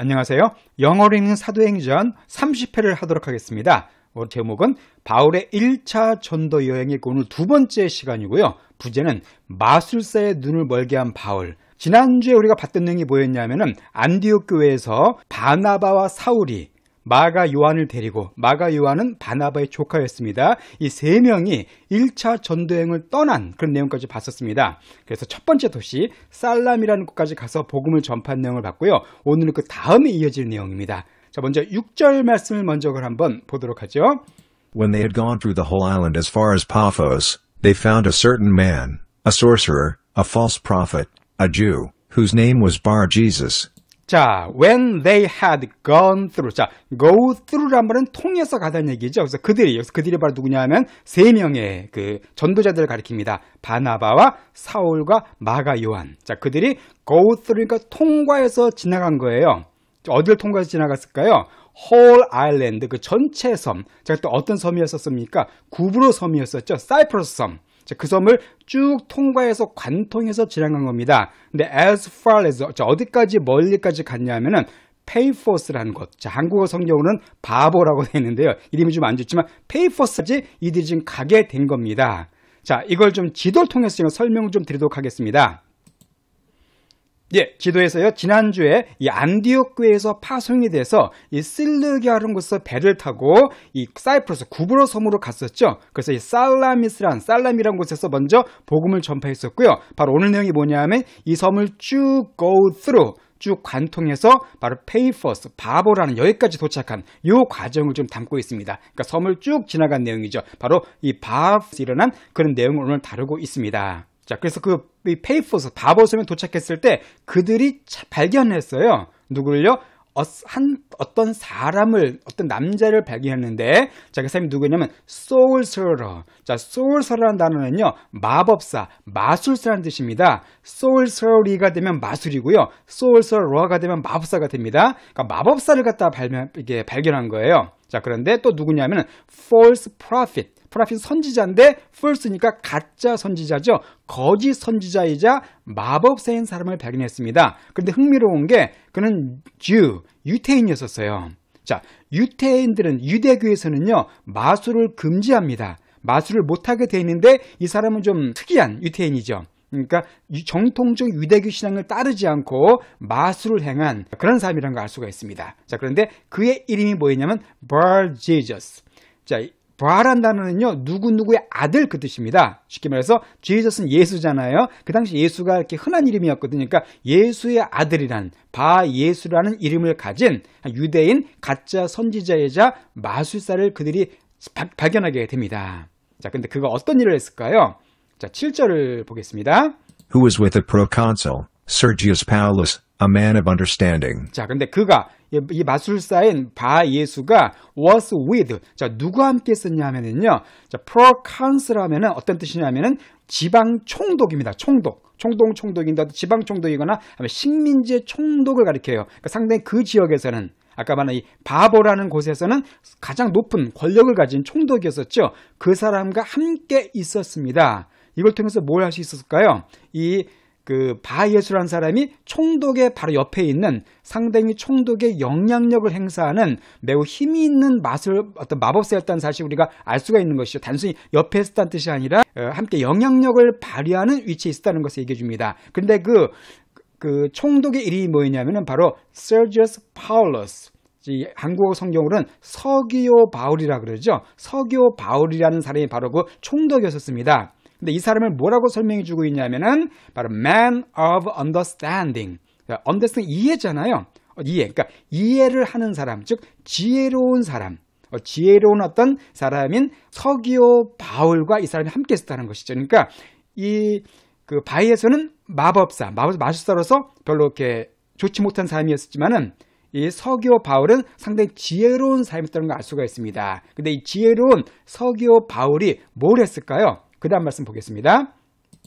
안녕하세요. 영어로 읽는 사도행전 30회를 하도록 하겠습니다. 오늘 제목은 바울의 1차 전도 여행이고 그 오늘 두 번째 시간이고요. 부제는 마술사의 눈을 멀게 한 바울. 지난주에 우리가 봤던 내용이 뭐였냐면은 안디옥 교회에서 바나바와 사울이 마가 요한을 데리고 마가 요한은 바나바의 조카였습니다. 이 세 명이 1차 전도행을 떠난 그런 내용까지 봤었습니다. 그래서 첫 번째 도시 살람이라는 곳까지 가서 복음을 전파한 내용을 봤고요. 오늘은 그 다음에 이어질 내용입니다. 자, 먼저 6절 말씀을 먼저 한번 보도록 하죠. When they had gone through the whole island as far as Paphos, they found a certain man, a sorcerer, a false prophet, a Jew, whose name was Bar Jesus. 자, when they had gone through. 자, go through란 말은 통해서 가다는 얘기죠. 그래서 그들이, 여기서 그들이 바로 누구냐 하면 세 명의 그 전도자들을 가리킵니다. 바나바와 사울과 마가 요한. 자, 그들이 go through, 그러니까 통과해서 지나간 거예요. 어딜 디 통과해서 지나갔을까요? whole island, 그 전체 섬. 자, 또 어떤 섬이었었습니까? 구브로 섬이었었죠. 사이프러스 섬. 그 섬을 쭉 통과해서 관통해서 지나간 겁니다. 근데 as far as 어디까지 멀리까지 갔냐면은 페이퍼스라는 곳. 자, 한국어 성경으로는 바보라고 되어 있는데요. 이름이 좀 안 좋지만 페이퍼스까지 이들이 지금 가게 된 겁니다. 자, 이걸 좀 지도를 통해서 설명을 좀 드리도록 하겠습니다. 예, 지도에서요 지난주에 이 안디옥 교에서 파송이 돼서 이 실르기아라는 곳에서 배를 타고 이 사이프러스 구브로 섬으로 갔었죠. 그래서 이 살라미스란 살라미란 곳에서 먼저 복음을 전파했었고요. 바로 오늘 내용이 뭐냐면 이 섬을 쭉 go through 쭉 관통해서 바로 페이퍼스 바보라는 여기까지 도착한 이 과정을 좀 담고 있습니다. 그러니까 섬을 쭉 지나간 내용이죠. 바로 이 바프스 일어난 그런 내용을 오늘 다루고 있습니다. 자, 그래서 그페이퍼스 바보섬에 도착했을 때 그들이 발견했어요. 누구를요? 어, 한, 어떤 사람을, 어떤 남자를 발견했는데, 자, 그 사람이 누구냐면, 소울서러. 자, 소울서러라는 단어는요, 마법사, 마술사라는 뜻입니다. 소울서리가 되면 마술이고요, 소울서러가 되면 마법사가 됩니다. 그러니까 마법사를 갖다 발견, 이게 발견한 거예요. 자, 그런데 또 누구냐면은 false prophet. 프라핏 선지자인데 false니까 가짜 선지자죠. 거짓 선지자이자 마법사인 사람을 발견했습니다. 그런데 흥미로운 게 그는 Jew, 유태인이었어요 자, 유태인들은 유대교에서는요. 마술을 금지합니다. 마술을 못하게 돼 있는데 이 사람은 좀 특이한 유태인이죠. 그러니까 정통적 유대교 신앙을 따르지 않고 마술을 행한 그런 사람이라는 걸 알 수가 있습니다. 자, 그런데 그의 이름이 뭐였냐면 bar Jesus. 자, 바란 단어는요, 누구누구의 아들 그 뜻입니다. 쉽게 말해서, 제이저스는 예수잖아요. 그 당시 예수가 이렇게 흔한 이름이었거든요. 그러니까 예수의 아들이란, 바 예수라는 이름을 가진 유대인 가짜 선지자이자 마술사를 그들이 바, 발견하게 됩니다. 자, 근데 그가 어떤 일을 했을까요? 자, 7절을 보겠습니다. Who was with the proconsul, Sergius Paulus, a man of understanding. 자, 근데 그가 이 마술사인 바 예수가 was with 자 누구 와 함께 썼냐면은요. 자 proconsul하면은 어떤 뜻이냐면은 지방 총독입니다. 총독. 총동 총독인데 지방 총독이거나 아니면 식민지의 총독을 가리켜요. 그러니까 상당히 그 지역에서는 아까 말한 이 바보라는 곳에서는 가장 높은 권력을 가진 총독이었었죠. 그 사람과 함께 있었습니다. 이걸 통해서 뭘 할 수 있었을까요? 이 그 바이에스라는 사람이 총독의 바로 옆에 있는 상당히 총독의 영향력을 행사하는 매우 힘이 있는 마술 어떤 마법사였다는 사실 우리가 알 수가 있는 것이죠. 단순히 옆에 있었다는 뜻이 아니라 어, 함께 영향력을 발휘하는 위치에 있었다는 것을 얘기해 줍니다. 근데 그그 그 총독의 이름이 뭐였냐면은 바로 Sergius Paulus. 한국어 성경으로는 서기오 바울이라 그러죠. 서기오 바울이라는 사람이 바로 그 총독이었었습니다. 근데 이 사람을 뭐라고 설명해 주고 있냐면은 바로 man of understanding. 그러니까 understanding 이해잖아요. 어, 이해. 그러니까 이해를 하는 사람, 즉 지혜로운 사람. 어, 지혜로운 어떤 사람인 서기오 바울과 이 사람이 함께 있었다는 것이죠. 그러니까 이 그 바이에서는 마법사, 마술사로서 별로 이렇게 좋지 못한 사람이었지만은 이 서기오 바울은 상당히 지혜로운 사람이었다는 걸 알 수가 있습니다. 근데 이 지혜로운 서기오 바울이 뭘 했을까요? 그 다음 말씀 보겠습니다.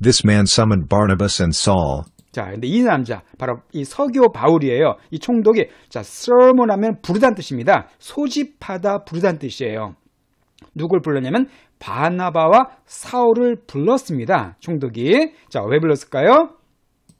This man summoned Barnabas and Saul. 자, 근데 이 남자 바로 이 서교 바울이에요. 이 총독이 자, sermon하면 부르단 뜻입니다. 소집하다 부르단 뜻이에요. 누굴 불렀냐면 바나바와 사울을 불렀습니다. 총독이 자, 왜 불렀을까요?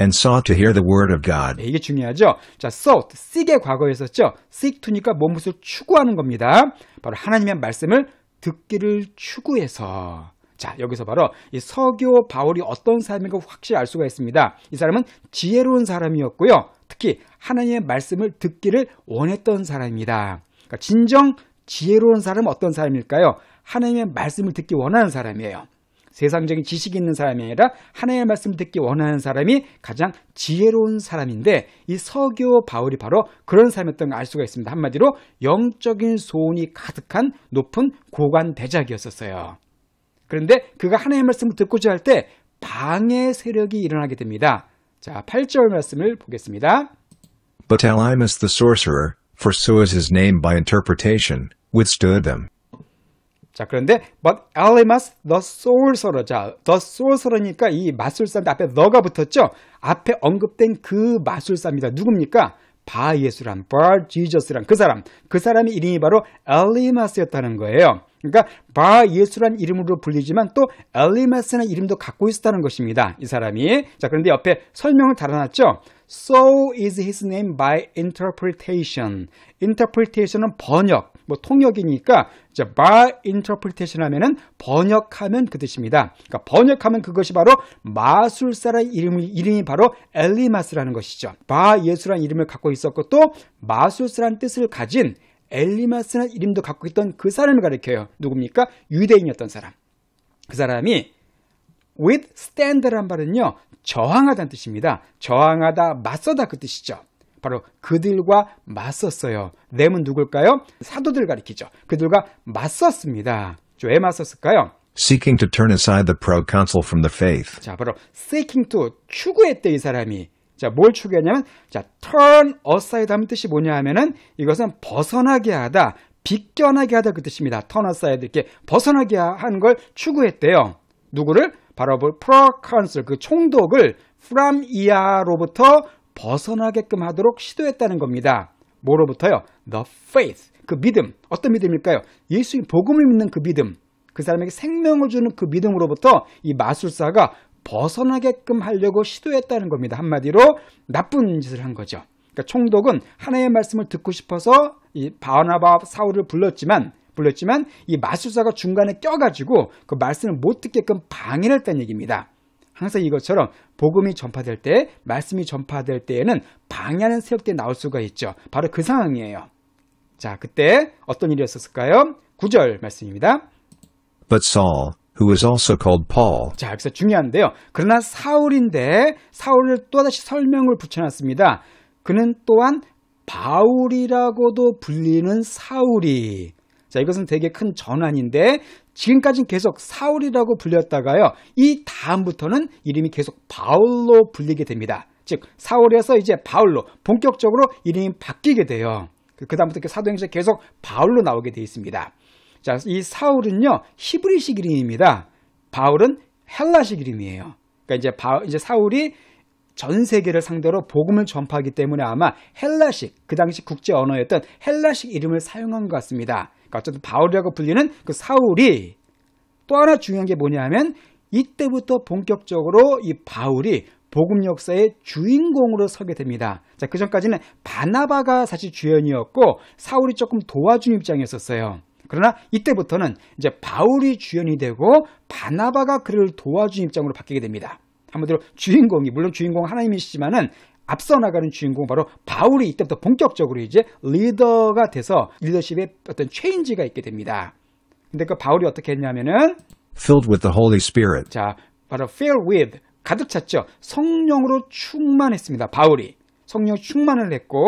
and sought to hear the word of God. 네, 이게 중요하죠. 자, sought, seek의 과거에 었죠 seek to니까 무엇을 추구하는 겁니다. 바로 하나님의 말씀을 듣기를 추구해서 자, 여기서 바로 이 서교 바울이 어떤 사람인가 확실히 알 수가 있습니다. 이 사람은 지혜로운 사람이었고요. 특히 하나님의 말씀을 듣기를 원했던 사람입니다. 그러니까 진정 지혜로운 사람은 어떤 사람일까요? 하나님의 말씀을 듣기 원하는 사람이에요. 세상적인 지식이 있는 사람이 아니라 하나님의 말씀을 듣기 원하는 사람이 가장 지혜로운 사람인데 이 서교 바울이 바로 그런 사람이었던 걸 알 수가 있습니다. 한마디로 영적인 소원이 가득한 높은 고관 대작이었었어요. 그런데 그가 하나님의 말씀을 듣고자 할 때 방해 세력이 일어나게 됩니다. 자, 8절 말씀을 보겠습니다. But Alimus the sorcerer, for so is his name by interpretation, withstood them. 자, 그런데 but Alimus the sorcerer. 자, the sorcerer니까 이 마술사인데 앞에 너가 붙었죠? 앞에 언급된 그 마술사입니다. 누굽니까? 바 예수란, 바 지저스란 그 사람. 그 사람의 이름이 바로 엘리마스였다는 거예요. 그러니까 바 예수란 이름으로 불리지만 또 엘리마스라는 이름도 갖고 있었다는 것입니다. 이 사람이. 자, 그런데 옆에 설명을 달아놨죠. So is his name by interpretation. interpretation은 번역, 뭐 통역이니까 자, by interpretation 하면은 번역하면 그 뜻입니다. 그러니까 번역하면 그것이 바로 마술사라는 이름이, 이름이 바로 엘리마스라는 것이죠. 바 예수라는 이름을 갖고 있었고 또 마술사라는 뜻을 가진 엘리마스는 이름도 갖고 있던 그 사람을 가리켜요. 누굽니까? 유대인이었던 사람. 그 사람이 withstand란 말은요. 저항하다는 뜻입니다. 저항하다, 맞서다 그 뜻이죠. 바로 그들과 맞섰어요. 램은 누굴까요? 사도들 가리키죠. 그들과 맞섰습니다. 왜 맞섰을까요? seeking to turn aside the proconsul from the faith. 자, 바로 seeking to 추구했대 이 사람이 자, 뭘 추구했냐면 자, turn aside 하면 뜻이 뭐냐 하면은 이것은 벗어나게 하다, 비껴나게 하다 그 뜻입니다. turn aside 이렇게 벗어나게 하는 걸 추구했대요. 누구를? 바로 그 proconsul 그 총독을 from 이하로부터 벗어나게끔 하도록 시도했다는 겁니다. 뭐로부터요? The faith 그 믿음 어떤 믿음일까요? 예수의 복음을 믿는 그 믿음 그 사람에게 생명을 주는 그 믿음으로부터 이 마술사가 벗어나게끔 하려고 시도했다는 겁니다. 한마디로 나쁜 짓을 한 거죠. 그러니까 총독은 하나의 말씀을 듣고 싶어서 이 바나바 사울을 불렀지만 불렀지만 이 마술사가 중간에 껴가지고 그 말씀을 못 듣게끔 방해를 했다는 얘기입니다. 항상 이것처럼 복음이 전파될 때, 말씀이 전파될 때에는 방해하는 세력들이 나올 수가 있죠. 바로 그 상황이에요. 자, 그때 어떤 일이었을까요? 구절 말씀입니다. But Saul, who is also called Paul. 자, 여기서 중요한데요. 그러나 사울인데 사울을 또다시 설명을 붙여놨습니다. 그는 또한 바울이라고도 불리는 사울이. 자, 이것은 되게 큰 전환인데 지금까지는 계속 사울이라고 불렸다가요. 이 다음부터는 이름이 계속 바울로 불리게 됩니다. 즉 사울에서 이제 바울로 본격적으로 이름이 바뀌게 돼요. 그 다음부터 사도행전 계속 바울로 나오게 돼 있습니다. 자, 이 사울은요, 히브리식 이름입니다. 바울은 헬라식 이름이에요. 그러니까 이제 바, 이제 사울이 전 세계를 상대로 복음을 전파하기 때문에 아마 헬라식, 그 당시 국제 언어였던 헬라식 이름을 사용한 것 같습니다. 그러니까 어쨌든 바울이라고 불리는 그 사울이 또 하나 중요한 게 뭐냐 하면 이때부터 본격적으로 이 바울이 복음 역사의 주인공으로 서게 됩니다. 자, 그 전까지는 바나바가 사실 주연이었고 사울이 조금 도와준 입장이었어요. 그러나 이때부터는 이제 바울이 주연이 되고 바나바가 그를 도와준 입장으로 바뀌게 됩니다. 한마디로 주인공이 물론 주인공 하나님이시지만은 앞서 나가는 주인공 바로 바울이 이때부터 본격적으로 이제 리더가 돼서 리더십의 어떤 체인지가 있게 됩니다. 근데 그 바울이 어떻게 했냐면은 filled with the Holy Spirit. 자, 바로 filled with 가득 찼죠. 성령으로 충만했습니다. 바울이 성령 충만을 했고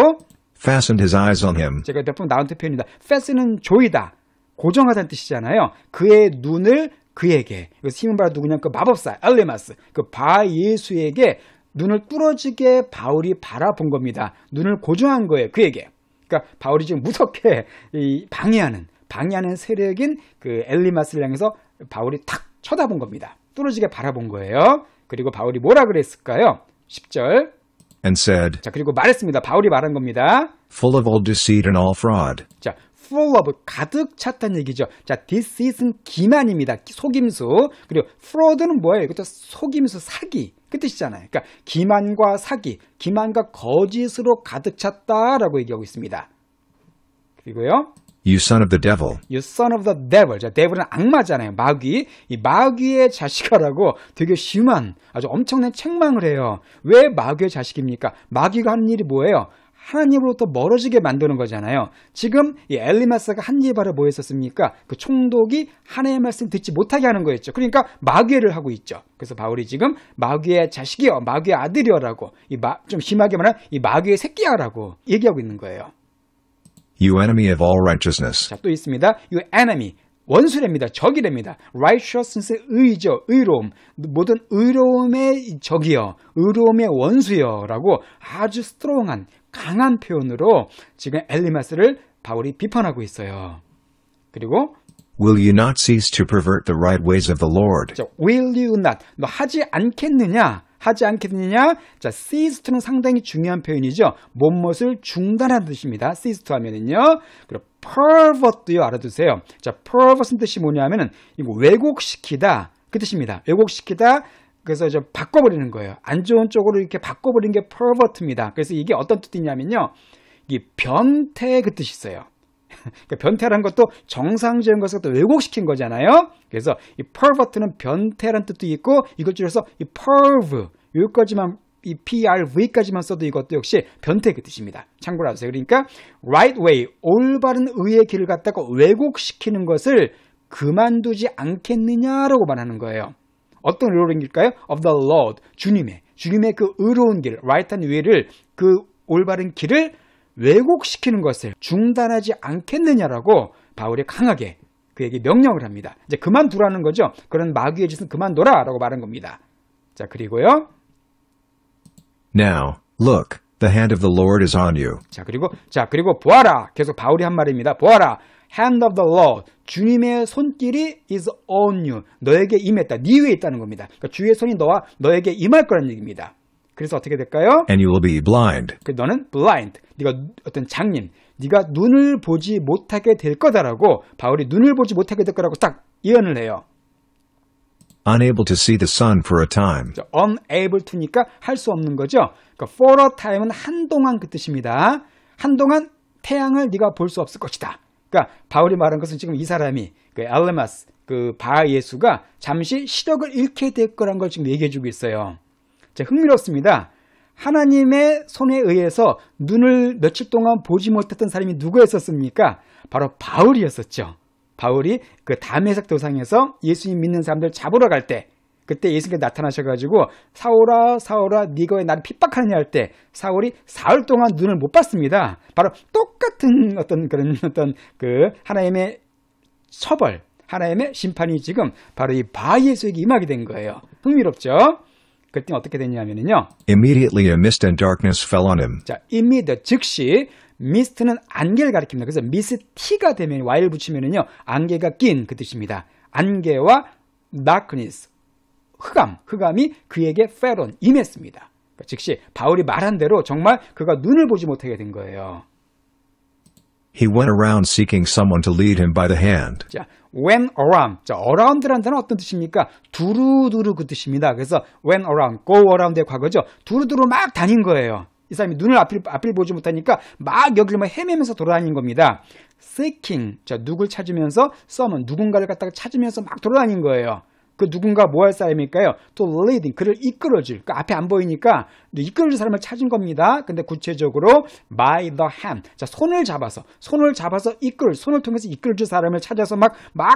fastened his eyes on him. 제가 몇번 나온 표현입니다. fasten은 조이다. 고정하다는 뜻이잖아요. 그의 눈을 그에게 여기서 힘은 바로 누구냐 그 마법사 알레마스그 바 예수에게 눈을 뚫어지게 바울이 바라본 겁니다. 눈을 고정한 거예요. 그에게. 그러니까 바울이 지금 무섭게 이 방해하는 방해하는 세력인 그 엘리마스를 향해서 바울이 탁 쳐다본 겁니다. 뚫어지게 바라본 거예요. 그리고 바울이 뭐라 그랬을까요? 10절. And said. 자, 그리고 말했습니다. 바울이 말한 겁니다. Full of all deceit and all fraud. 자, full of 가득 찼다는 얘기죠. 자, this is는 기만입니다. 속임수. 그리고 fraud는 뭐예요? 이것도 속임수 사기. 그 뜻이잖아요. 그러니까 기만과 사기, 기만과 거짓으로 가득 찼다라고 얘기하고 있습니다. 그리고요. You son of the devil. You son of the devil. 자, devil은 악마잖아요. 마귀. 이 마귀의 자식이라고 되게 심한 아주 엄청난 책망을 해요. 왜 마귀의 자식입니까? 마귀가 하는 일이 뭐예요? 하나님으로부터 멀어지게 만드는 거잖아요. 지금 이 엘리마스가 한예바를 뭐 했었습니까? 그 총독이 하나의 말씀 듣지 못하게 하는 거였죠. 그러니까 마귀를 하고 있죠. 그래서 바울이 지금 마귀의 자식이여, 마귀의 아들이여라고 좀 심하게 말하면 이 마귀의 새끼야라고 얘기하고 있는 거예요. You enemy of all righteousness. 자, 또 있습니다. You enemy. 원수랍니다. 적이랍니다. Righteousness의 의죠. 의로움. 모든 의로움의 적이요. 의로움의 원수요. 라고 아주 스트롱한 강한 표현으로 지금 엘리마스를 바울이 비판하고 있어요. 그리고 Will you not cease to pervert the right ways of the Lord? 자, will you not? 너 하지 않겠느냐? 하지 않겠느냐? 자, cease to는 상당히 중요한 표현이죠. 무못을 중단하는 뜻입니다. cease to 하면은요. 그리고 pervert요 알아두세요. 자, pervert은 뜻이 뭐냐면은 이거 왜곡시키다 그 뜻입니다. 왜곡시키다, 그래서 좀 바꿔버리는 거예요. 안 좋은 쪽으로 이렇게 바꿔버린 게 pervert입니다. 그래서 이게 어떤 뜻이냐면요. 이 변태 그 뜻이 있어요. 그러니까 변태란 것도 정상적인 것을 또 왜곡시킨 거잖아요. 그래서 이 pervert는 변태란 뜻도 있고 이것 줄여서 이 perv 여기까지만 이 PRV까지만 써도 이것도 역시 변태 그 뜻입니다. 참고로 하세요. 그러니까 right way 올바른 의의 길을 갖다가 왜곡시키는 것을 그만두지 않겠느냐라고 말하는 거예요. 어떤 의로운 길까요? Of the Lord. 주님의. 주님의 그 의로운 길, right 한 위를 그 올바른 길을 왜곡시키는 것을 중단하지 않겠느냐라고 바울이 강하게 그에게 명령을 합니다. 이제 그만두라는 거죠. 그런 마귀의 짓은 그만둬라라고 말한 겁니다. 자, 그리고요. Now, look, the hand of the Lord is on you. 자, 그리고 자, 그리고 보아라. 계속 바울이 한 말입니다. 보아라. hand of the Lord, 주님의 손길이 is on you, 너에게 임했다, 네 위에 있다는 겁니다. 그러니까 주의 손이 너와 너에게 임할 거라는 얘기입니다. 그래서 어떻게 될까요? And you will be blind. 그 너는 blind. 네가 어떤 장님, 네가 눈을 보지 못하게 될 거다라고 바울이 눈을 보지 못하게 될 거라고 딱 예언을 해요. Unable to see the sun for a time. Unable to니까 할 수 없는 거죠. 그러니까 for a time은 한동안 그 뜻입니다. 한동안 태양을 네가 볼 수 없을 것이다. 그러니까 바울이 말한 것은 지금 이 사람이 그 알레마스 그바 예수가 잠시 시력을 잃게 될 거란 걸 지금 얘기해 주고 있어요. 자, 흥미롭습니다. 하나님의 손에 의해서 눈을 며칠 동안 보지 못했던 사람이 누구였었습니까? 바로 바울이었었죠. 바울이 그 담에색 도상에서 예수님 믿는 사람들 잡으러 갈때 그때 예수께서 나타나셔가지고 사울아 사울아 네가 왜 나를 핍박하느냐 할 때 사울이 사흘 동안 눈을 못 봤습니다. 바로 똑같은 어떤 그런 어떤 그 하나님의 처벌, 하나님의 심판이 지금 바로 이 바예수에게 임하게 된 거예요. 흥미롭죠? 그때 어떻게 됐냐면요. Immediately a mist and darkness fell on him. 자, immediate 즉시 미스 s 는 안개를 가리킵니다. 그래서 미스티가 되면 와일 붙이면은요 안개가 낀 그 뜻입니다. 안개와 darkness 흑암, 흑암이 그에게 페론, 임했습니다. 그러니까 즉시 바울이 말한 대로 정말 그가 눈을 보지 못하게 된 거예요. He went around seeking someone to lead him by the hand. 자, went around. 자, a r o u n d 라 단어 어떤 뜻입니까? 두루두루 그 뜻입니다. 그래서 went around, go around의 과거죠. 두루두루 막 다닌 거예요. 이 사람이 눈을 앞을, 앞을 보지 못하니까 막 여기를 막 뭐 헤매면서 돌아다닌 겁니다. seeking. 자, 누굴 찾으면서 someone, 누군가를 갖다가 찾으면서 막 돌아다닌 거예요. 그 누군가 뭐 할 사람일까요? 또 l e a d 그를 이끌어줄 그 앞에 안 보이니까 이끌어줄 사람을 찾은 겁니다. 근데 구체적으로 by the hand 자 손을 잡아서 손을 잡아서 이끌 손을 통해서 이끌어줄 사람을 찾아서 막막 막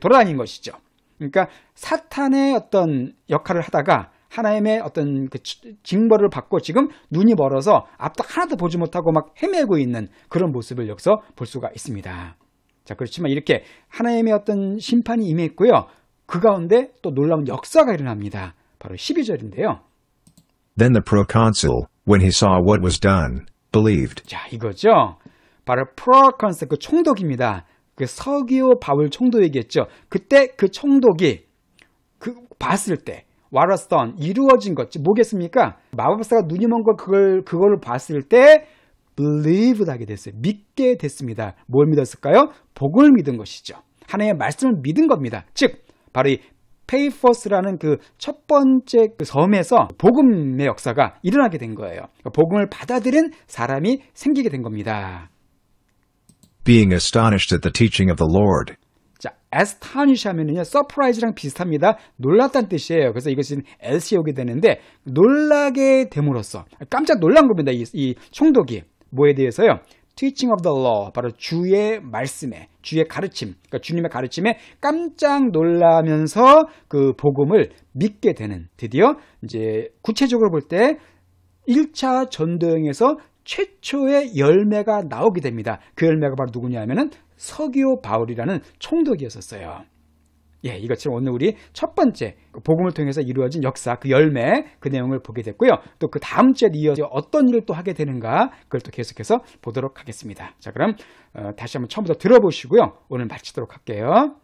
돌아다닌 것이죠. 그러니까 사탄의 어떤 역할을 하다가 하나님의 어떤 그 징벌을 받고 지금 눈이 멀어서 앞도 하나도 보지 못하고 막 헤매고 있는 그런 모습을 여기서 볼 수가 있습니다. 자, 그렇지만 이렇게 하나님의 어떤 심판이 임했고요. 그 가운데 또 놀라운 역사가 일어납니다. 바로 12절인데요. Then the proconsul, when he saw what was done, believed. 자, 이거죠. 바로 proconsul 그 총독입니다. 그 서기오 바울 총독에게했죠 그때 그 총독이 그 봤을 때 와라스던 이루어진 것 뭐겠습니까? 마법사가 눈이 먼 걸 그걸 그걸 봤을 때 believe 하게 됐어요. 믿게 됐습니다. 뭘 믿었을까요? 복을 믿은 것이죠. 하나의 말씀을 믿은 겁니다. 즉 바로 이 페이퍼스라는 그 첫 번째 그 섬에서 복음의 역사가 일어나게 된 거예요. 그러니까 복음을 받아들인 사람이 생기게 된 겁니다. Being astonished at the teaching of the Lord. 자, astonish 하면은요, surprise랑 비슷합니다. 놀랐다는 뜻이에요. 그래서 이것이 else에 오게 되는데, 놀라게 됨으로써, 깜짝 놀란 겁니다. 이, 이 총독이. 뭐에 대해서요? teaching of the law, 바로 주의 말씀에. 주의 가르침, 그러니까 주님의 가르침에 깜짝 놀라면서 그 복음을 믿게 되는 드디어 이제 구체적으로 볼 때 1차 전도행에서 최초의 열매가 나오게 됩니다. 그 열매가 바로 누구냐 하면은 서기오 바울이라는 총독이었었어요. 예, 이것처럼 오늘 우리 첫 번째 복음을 통해서 이루어진 역사, 그 열매, 그 내용을 보게 됐고요. 또 그 다음 주에 이어져 어떤 일을 또 하게 되는가, 그걸 또 계속해서 보도록 하겠습니다. 자, 그럼 어, 다시 한번 처음부터 들어보시고요. 오늘 마치도록 할게요.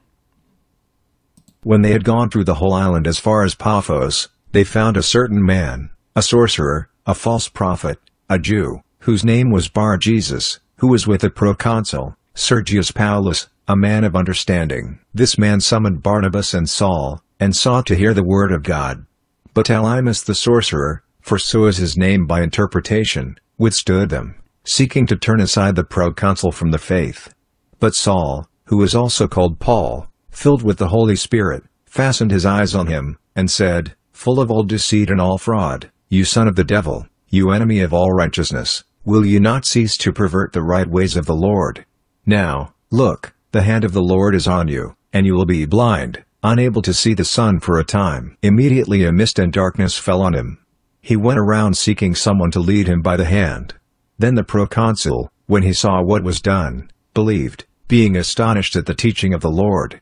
When they had gone through the whole island as far as Paphos, they found a certain man, a sorcerer, a false prophet, a Jew, whose name was Bar Jesus, who was with the proconsul, Sergius Paulus, a man of understanding. This man summoned Barnabas and Saul, and sought to hear the word of God. But Elymas the sorcerer, for so is his name by interpretation, withstood them, seeking to turn aside the proconsul from the faith. But Saul, who was also called Paul, filled with the Holy Spirit, fastened his eyes on him, and said, Full of all deceit and all fraud, you son of the devil, you enemy of all righteousness, will you not cease to pervert the right ways of the Lord? Now, look, the hand of the Lord is on you, and you will be blind, unable to see the sun for a time. Immediately a mist and darkness fell on him. He went around seeking someone to lead him by the hand. Then the proconsul, when he saw what was done, believed, being astonished at the teaching of the Lord,